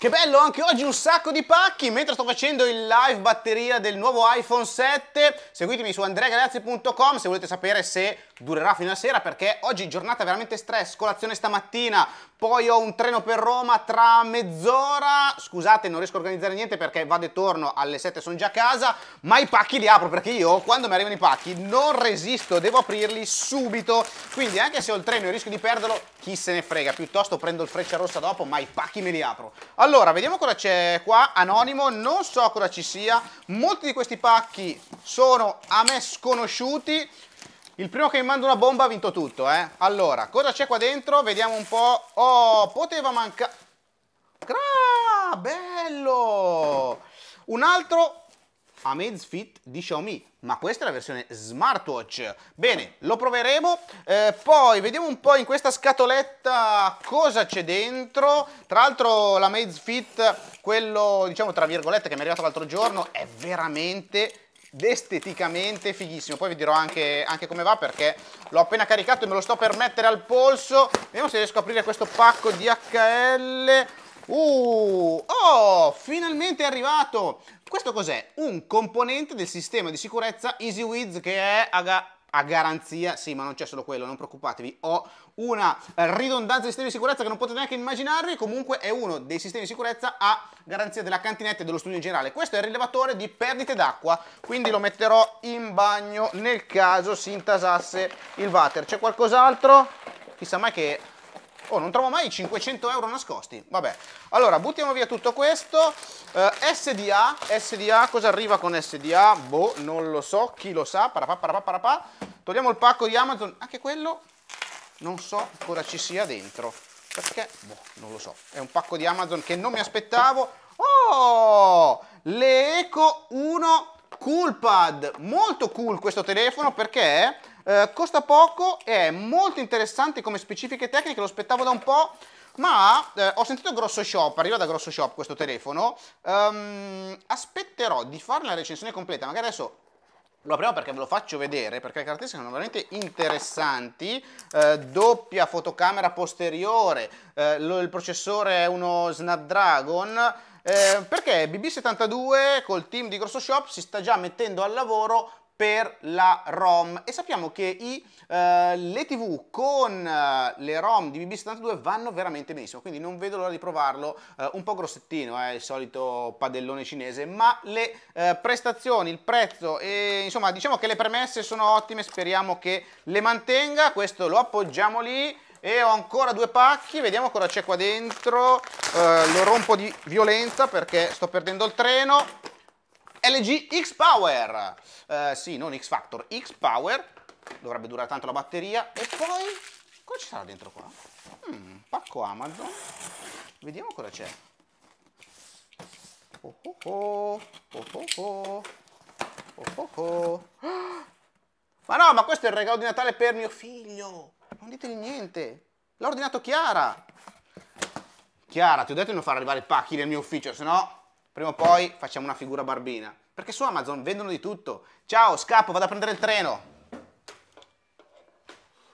Che bello, anche oggi un sacco di pacchi, mentre sto facendo il live batteria del nuovo iPhone 7, seguitemi su andreagaleazzi.com se volete sapere se durerà fino a sera, perché oggi giornata veramente stress, colazione stamattina, poi ho un treno per Roma tra mezz'ora, scusate non riesco a organizzare niente perché vado e torno, alle 7 sono già a casa, ma i pacchi li apro perché io quando mi arrivano i pacchi non resisto, devo aprirli subito, quindi anche se ho il treno e rischio di perderlo, chi se ne frega, piuttosto prendo il freccia rossa dopo, ma i pacchi me li apro. Allora, allora, vediamo cosa c'è qua, anonimo, non so cosa ci sia, molti di questi pacchi sono a me sconosciuti, il primo che mi manda una bomba ha vinto tutto, eh. Allora, cosa c'è qua dentro? Vediamo un po'. Oh, poteva mancare... Gra, bello! Un altro Amazfit di Xiaomi, ma questa è la versione smartwatch. Bene, lo proveremo, eh, poi vediamo un po' in questa scatoletta cosa c'è dentro. Tra l'altro la Fit, quello diciamo tra virgolette che mi è arrivato l'altro giorno, è veramente esteticamente fighissimo poi vi dirò anche, anche come va perché l'ho appena caricato e me lo sto per mettere al polso vediamo se riesco a aprire questo pacco di HL. uh, oh Finalmente è arrivato! Questo cos'è? Un componente del sistema di sicurezza EasyWiz che è aga, a garanzia, sì, ma non c'è solo quello, non preoccupatevi, ho una ridondanza di sistemi di sicurezza che non potete neanche immaginarvi, comunque è uno dei sistemi di sicurezza a garanzia della cantinetta e dello studio in generale. Questo è il rilevatore di perdite d'acqua, quindi lo metterò in bagno nel caso si intasasse il water. C'è qualcos'altro? Chissà mai che Oh, non trovo mai i 500 euro nascosti. Vabbè. Allora, buttiamo via tutto questo. Eh, SDA. SDA, cosa arriva con SDA? Boh, non lo so. Chi lo sa? Parapà, parapà, parapà. Togliamo il pacco di Amazon. Anche quello non so cosa ci sia dentro. Perché? Boh, non lo so. È un pacco di Amazon che non mi aspettavo. Oh! Le Eco 1 Coolpad. Molto cool questo telefono perché... Eh, costa poco, è molto interessante come specifiche tecniche, lo aspettavo da un po', ma eh, ho sentito grosso shop, arriva da grosso shop questo telefono, um, aspetterò di fare la recensione completa, magari adesso lo apriamo perché ve lo faccio vedere, perché le caratteristiche sono veramente interessanti, eh, doppia fotocamera posteriore, eh, lo, il processore è uno Snapdragon, eh, perché BB72 col team di Grosso Shop si sta già mettendo al lavoro per la ROM e sappiamo che i, eh, le TV con eh, le ROM di BB72 vanno veramente benissimo, quindi non vedo l'ora di provarlo, eh, un po' grossettino, è eh, il solito padellone cinese, ma le eh, prestazioni, il prezzo e insomma diciamo che le premesse sono ottime, speriamo che le mantenga, questo lo appoggiamo lì e ho ancora due pacchi, vediamo cosa c'è qua dentro, eh, lo rompo di violenza perché sto perdendo il treno, LG X Power, eh, sì, non X Factor, X Power, dovrebbe durare tanto la batteria, e poi, cosa ci sarà dentro qua? Mm, pacco Amazon, vediamo cosa c'è. Oh oh oh, oh oh oh, oh oh oh. Ma no, ma questo è il regalo di Natale per mio figlio, non ditegli niente, l'ha ordinato Chiara. Chiara, ti ho detto di non far arrivare pacchi nel mio ufficio, se no prima o poi facciamo una figura barbina. Perché su Amazon vendono di tutto. Ciao, scappo, vado a prendere il treno.